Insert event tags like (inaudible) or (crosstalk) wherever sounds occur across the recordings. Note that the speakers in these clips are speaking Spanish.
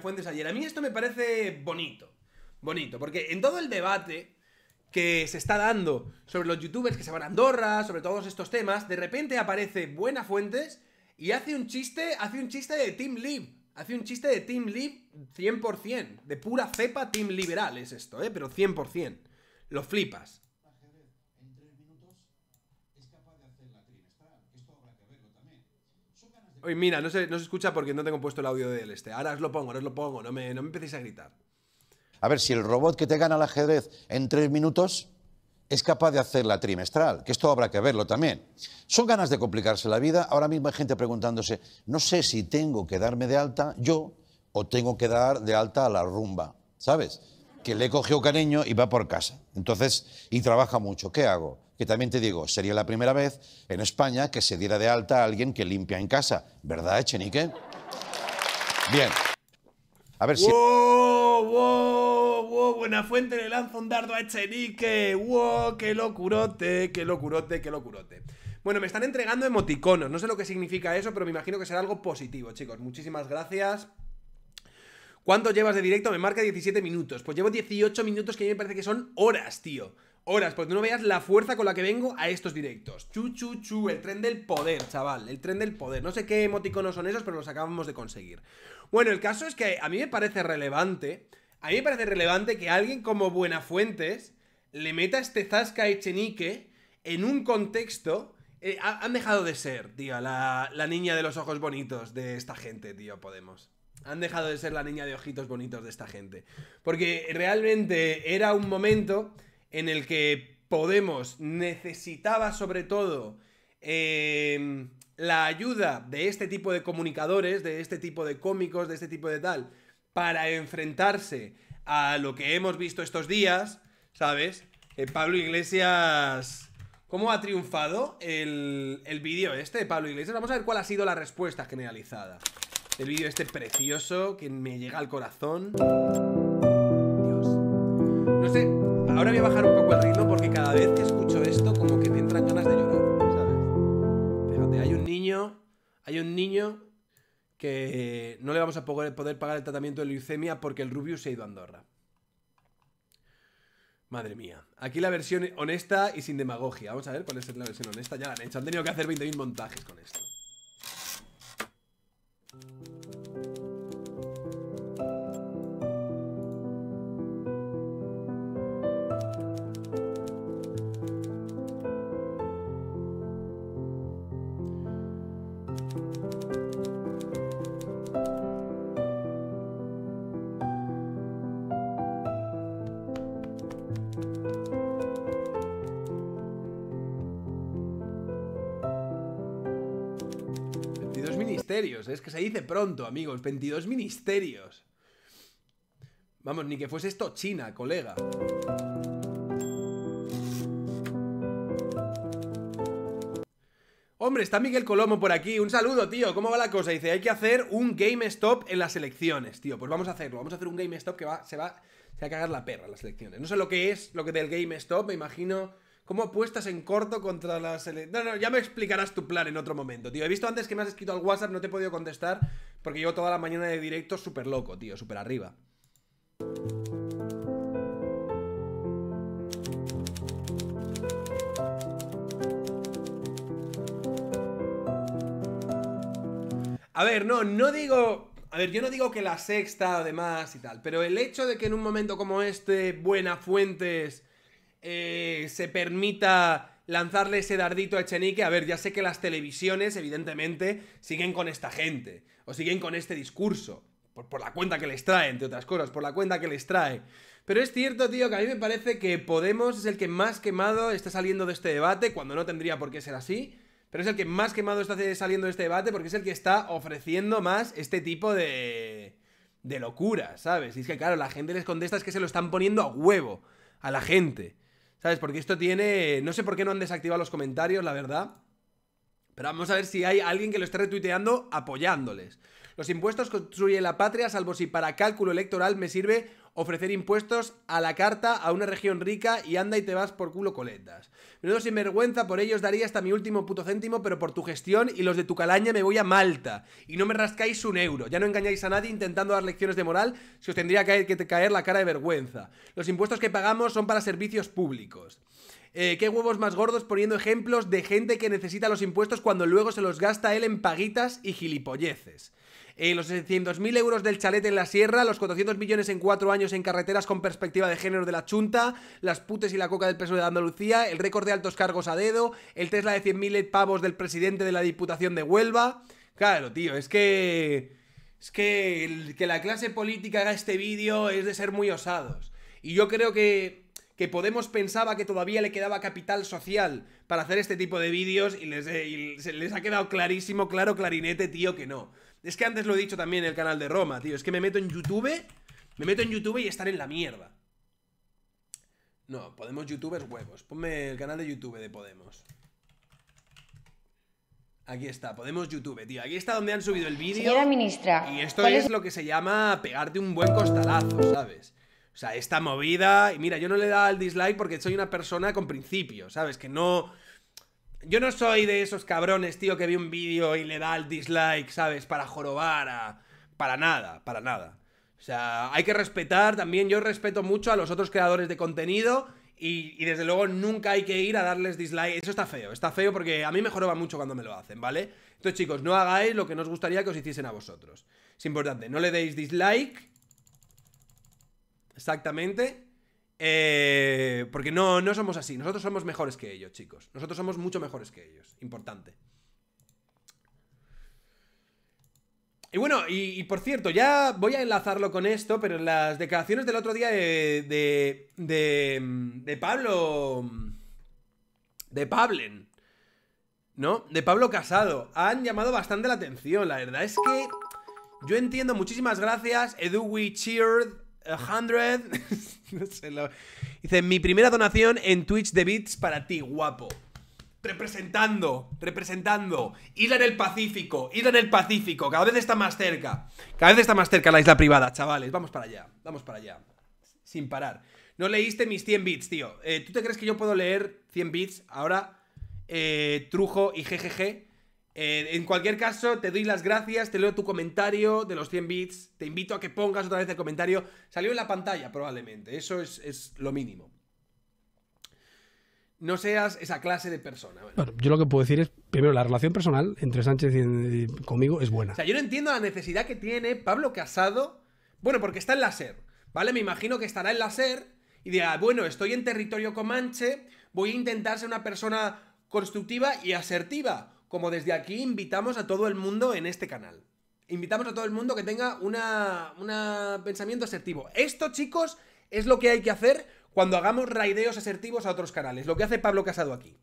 Fuentes ayer. A mí esto me parece bonito. Bonito, porque en todo el debate que se está dando sobre los youtubers que se van a Andorra, sobre todos estos temas, de repente aparece Buena Fuentes y hace un chiste, hace un chiste de Team Live. Hace un chiste de Team Live 100%, de pura cepa Team Liberal es esto, ¿eh? pero 100%. Lo flipas. Oye, mira, no se, escucha porque no tengo puesto el audio del este. Ahora os lo pongo, ahora os lo pongo, no me, empecéis a gritar. A ver, si el robot que te gana el ajedrez en tres minutos es capaz de hacer la trimestral, que esto habrá que verlo también. Son ganas de complicarse la vida. Ahora mismo hay gente preguntándose, no sé si tengo que darme de alta yo o tengo que dar de alta a la rumba, ¿sabes? Que le cogió cariño y va por casa. Entonces, y trabaja mucho. ¿Qué hago? que también te digo, sería la primera vez en España que se diera de alta a alguien que limpia en casa. ¿Verdad, Echenique? Bien. A ver si... ¡Wow! ¡Wow! ¡Wow! Buenafuente le lanza un dardo a Echenique. ¡Wow! ¡Qué locurote! ¡Qué locurote! ¡Qué locurote! Bueno, me están entregando emoticonos. No sé lo que significa eso, pero me imagino que será algo positivo, chicos. Muchísimas gracias. ¿Cuánto llevas de directo? Me marca 17 minutos. Pues llevo 18 minutos que a mí me parece que son horas, tío horas, porque no veas la fuerza con la que vengo a estos directos. Chu, chu, chu, el tren del poder, chaval, el tren del poder. No sé qué emoticonos son esos, pero los acabamos de conseguir. Bueno, el caso es que a mí me parece relevante, a mí me parece relevante que alguien como Buenafuentes le meta este Zasca Echenique en un contexto... Eh, han dejado de ser, tío, la, la niña de los ojos bonitos de esta gente, tío, Podemos han dejado de ser la niña de ojitos bonitos de esta gente. Porque realmente era un momento en el que Podemos necesitaba sobre todo em, la ayuda de este tipo de comunicadores, de este tipo de cómicos, de este tipo de tal, para enfrentarse a lo que hemos visto estos días, ¿sabes? Eh, Pablo Iglesias... ¿Cómo ha triunfado el, el vídeo este de Pablo Iglesias? Vamos a ver cuál ha sido la respuesta generalizada. El vídeo este precioso que me llega al corazón. Ahora voy a bajar un poco el ritmo porque cada vez que escucho esto como que me entran ganas de llorar, ¿sabes? Fíjate, hay un niño, hay un niño que no le vamos a poder, pagar el tratamiento de leucemia porque el Rubius se ha ido a Andorra. Madre mía. Aquí la versión honesta y sin demagogia. Vamos a ver cuál es la versión honesta. Ya la han hecho. Han tenido que hacer 20.000 montajes con esto. Es que se dice pronto, amigos. 22 ministerios. Vamos, ni que fuese esto China, colega. Hombre, está Miguel Colomo por aquí. Un saludo, tío. ¿Cómo va la cosa? Dice, hay que hacer un game stop en las elecciones, tío. Pues vamos a hacerlo. Vamos a hacer un game stop que va, se, va, a cagar la perra en las elecciones. No sé lo que es, lo que del game stop me imagino ¿Cómo apuestas en corto contra las… No, no, ya me explicarás tu plan en otro momento, tío. He visto antes que me has escrito al WhatsApp, no te he podido contestar porque llevo toda la mañana de directo súper loco, tío, súper arriba. A ver, no, no digo. A ver, yo no digo que la sexta, además y tal, pero el hecho de que en un momento como este, Buena Fuentes eh, se permita lanzarle ese dardito a Chenique. A ver, ya sé que las televisiones, evidentemente, siguen con esta gente, o siguen con este discurso, por, la cuenta que les trae, entre otras cosas, por la cuenta que les trae. Pero es cierto, tío, que a mí me parece que Podemos es el que más quemado está saliendo de este debate, cuando no tendría por qué ser así, pero es el que más quemado está saliendo de este debate porque es el que está ofreciendo más este tipo de... de locura, ¿sabes? Y es que, claro, la gente les contesta es que se lo están poniendo a huevo a la gente. ¿Sabes? Porque esto tiene... No sé por qué no han desactivado los comentarios, la verdad. Pero vamos a ver si hay alguien que lo esté retuiteando apoyándoles. Los impuestos construyen la patria, salvo si para cálculo electoral me sirve ofrecer impuestos a la carta a una región rica y anda y te vas por culo coletas. Menudo sinvergüenza, por ellos daría hasta mi último puto céntimo, pero por tu gestión y los de tu calaña me voy a Malta. Y no me rascáis un euro. Ya no engañáis a nadie intentando dar lecciones de moral si os tendría que caer la cara de vergüenza. Los impuestos que pagamos son para servicios públicos. Eh, qué huevos más gordos poniendo ejemplos de gente que necesita los impuestos cuando luego se los gasta él en paguitas y gilipolleces. Eh, los 600.000 euros del chalet en la sierra, los 400 millones en cuatro años en carreteras con perspectiva de género de la chunta, las putes y la coca del peso de Andalucía, el récord de altos cargos a dedo, el Tesla de 100.000 pavos del presidente de la Diputación de Huelva. Claro, tío, es que... Es que que la clase política haga este vídeo es de ser muy osados. Y yo creo que que Podemos pensaba que todavía le quedaba capital social para hacer este tipo de vídeos y eh, les, ha quedado clarísimo, claro, clarinete, tío, que no. Es que antes lo he dicho también en el canal de Roma, tío. Es que me meto en YouTube, me meto en YouTube y estar en la mierda. No, Podemos YouTubers huevos. Ponme el canal de YouTube de Podemos. Aquí está, Podemos YouTube, tío. Aquí está donde han subido el vídeo. ministra. Y esto es lo que se llama pegarte un buen costalazo, ¿sabes? O sea, esta movida. Y mira, yo no le da el dislike porque soy una persona con principios, ¿sabes? Que no. Yo no soy de esos cabrones, tío, que vi un vídeo y le da el dislike, ¿sabes? Para jorobar a... Para nada, para nada. O sea, hay que respetar también. Yo respeto mucho a los otros creadores de contenido. Y, y, desde luego nunca hay que ir a darles dislike. Eso está feo, está feo porque a mí me joroba mucho cuando me lo hacen, ¿vale? Entonces, chicos, no hagáis lo que nos gustaría que os hiciesen a vosotros. Es importante, no le deis dislike exactamente. Eh, porque no, no somos así. Nosotros somos mejores que ellos, chicos. Nosotros somos mucho mejores que ellos. Importante. Y bueno, y, por cierto, ya voy a enlazarlo con esto, pero las declaraciones del otro día de. de. de, de Pablo. de Pablen. ¿No? De Pablo Casado. Han llamado bastante la atención. La verdad es que. Yo entiendo, muchísimas gracias. Edu We Cheered. 100. (laughs) no lo... Dice, mi primera donación en Twitch de Bits para ti, guapo. Representando, representando. Isla en el Pacífico, isla en el Pacífico. Cada vez está más cerca. Cada vez está más cerca la isla privada, chavales. Vamos para allá, vamos para allá. Sin parar. No leíste mis 100 bits, tío. Eh, ¿Tú te crees que yo puedo leer 100 bits ahora? Eh, trujo y GGG. Eh, en cualquier caso, te doy las gracias, te leo tu comentario de los 100 bits, te invito a que pongas otra vez el comentario. Salió en la pantalla probablemente, eso es, lo mínimo. No seas esa clase de persona. Bueno. yo lo que puedo decir es, primero, la relación personal entre Sánchez y, conmigo es buena. O sea, yo no entiendo la necesidad que tiene Pablo Casado. Bueno, porque está en la SER, ¿vale? Me imagino que estará en la y dirá, bueno, estoy en territorio comanche, voy a intentar ser una persona constructiva y asertiva como desde aquí invitamos a todo el mundo en este canal. Invitamos a todo el mundo que tenga un pensamiento asertivo. Esto, chicos, es lo que hay que hacer cuando hagamos raideos asertivos a otros canales. Lo que hace Pablo Casado aquí.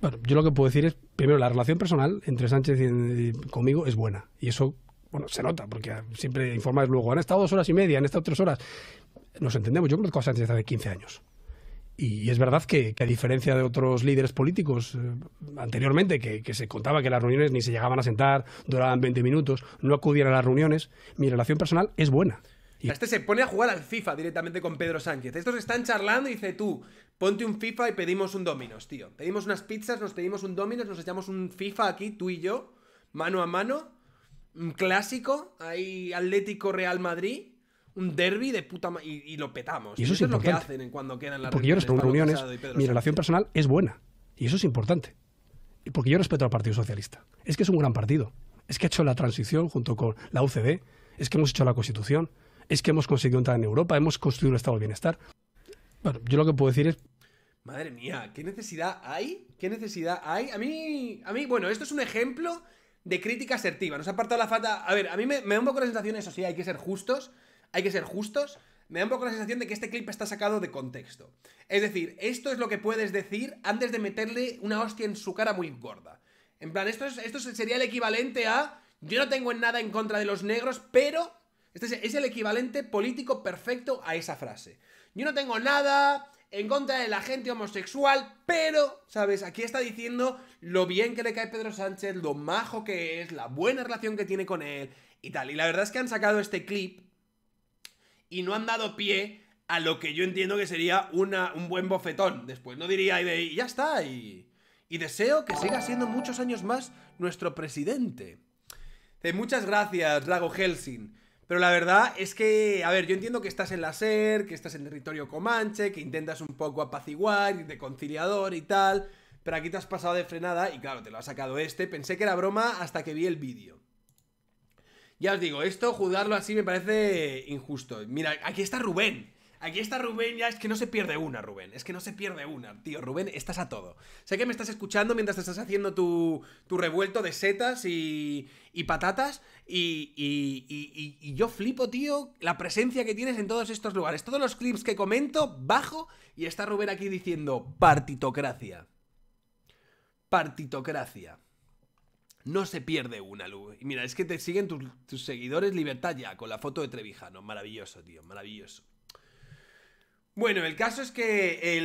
Bueno, yo lo que puedo decir es, primero, la relación personal entre Sánchez y, conmigo es buena. Y eso, bueno, se nota, porque siempre informáis luego, han estado dos horas y media, han estado tres horas. Nos entendemos, yo conozco a Sánchez hace 15 años. Y es verdad que, a diferencia de otros líderes políticos eh, anteriormente, que, se contaba que las reuniones ni se llegaban a sentar, duraban 20 minutos, no acudían a las reuniones, mi relación personal es buena. Este se pone a jugar al FIFA directamente con Pedro Sánchez. Estos están charlando y dice tú, ponte un FIFA y pedimos un Dominos, tío. Pedimos unas pizzas, nos pedimos un Dominos, nos echamos un FIFA aquí, tú y yo, mano a mano. Un clásico, ahí Atlético Real Madrid un derby de puta y, y, lo petamos. Y eso, es, lo que hacen cuando quedan las Porque yo respeto reuniones, mi relación personal es buena. Y eso es importante. Porque yo respeto al Partido Socialista. Es que es un gran partido. Es que ha hecho la transición junto con la UCD. Es que hemos hecho la Constitución. Es que hemos conseguido entrar en Europa. Hemos construido un Estado de Bienestar. Bueno, yo lo que puedo decir es Madre mía, ¿qué necesidad hay? ¿Qué necesidad hay? A mí, a mí, bueno, esto es un ejemplo de crítica asertiva. Nos ha apartado la falta. A ver, a mí me, me da un poco la sensación, eso sí, hay que ser justos hay que ser justos, me da un poco la sensación de que este clip está sacado de contexto. Es decir, esto es lo que puedes decir antes de meterle una hostia en su cara muy gorda. En plan, esto, esto sería el equivalente a... Yo no tengo nada en contra de los negros, pero... Este es el equivalente político perfecto a esa frase. Yo no tengo nada en contra de la gente homosexual, pero, ¿sabes? Aquí está diciendo lo bien que le cae Pedro Sánchez, lo majo que es, la buena relación que tiene con él y tal. Y la verdad es que han sacado este clip y no han dado pie a lo que yo entiendo que sería una, un buen bofetón. Después no diría, y ya está, y, y deseo que siga siendo muchos años más nuestro presidente. muchas gracias, Lago Helsing. Pero la verdad es que, a ver, yo entiendo que estás en la SER, que estás en territorio comanche, que intentas un poco apaciguar, de conciliador y tal, pero aquí te has pasado de frenada y claro, te lo ha sacado este. Pensé que era broma hasta que vi el vídeo. Ya os digo, esto, juzgarlo así me parece injusto. Mira, aquí está Rubén. Aquí está Rubén, ya es que no se pierde una, Rubén. Es que no se pierde una, tío. Rubén, estás a todo. Sé que me estás escuchando mientras te estás haciendo tu, revuelto de setas y, y patatas. Y, y, y, yo flipo, tío, la presencia que tienes en todos estos lugares. Todos los clips que comento, bajo y está Rubén aquí diciendo partitocracia. Partitocracia no se pierde una, luz. mira, es que te siguen tus, seguidores Libertad ya, con la foto de Trevijano. Maravilloso, tío, maravilloso. Bueno, el caso es que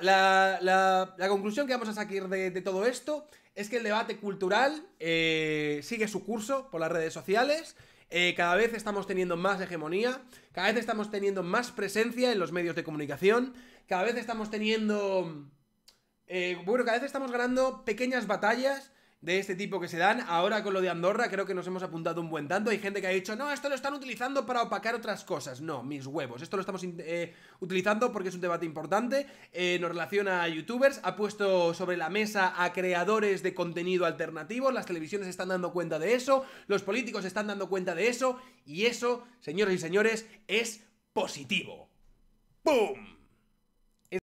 la, conclusión que vamos a sacar de, todo esto es que el debate cultural eh, sigue su curso por las redes sociales. Eh, cada vez estamos teniendo más hegemonía, cada vez estamos teniendo más presencia en los medios de comunicación, cada vez estamos teniendo... Eh, bueno, cada vez estamos ganando pequeñas batallas de este tipo que se dan. Ahora con lo de Andorra creo que nos hemos apuntado un buen tanto. Hay gente que ha dicho, no, esto lo están utilizando para opacar otras cosas. No, mis huevos. Esto lo estamos eh, utilizando porque es un debate importante. Eh, nos relaciona a youtubers. Ha puesto sobre la mesa a creadores de contenido alternativo. Las televisiones están dando cuenta de eso. Los políticos están dando cuenta de eso. Y eso, señores y señores, es positivo. ¡Pum!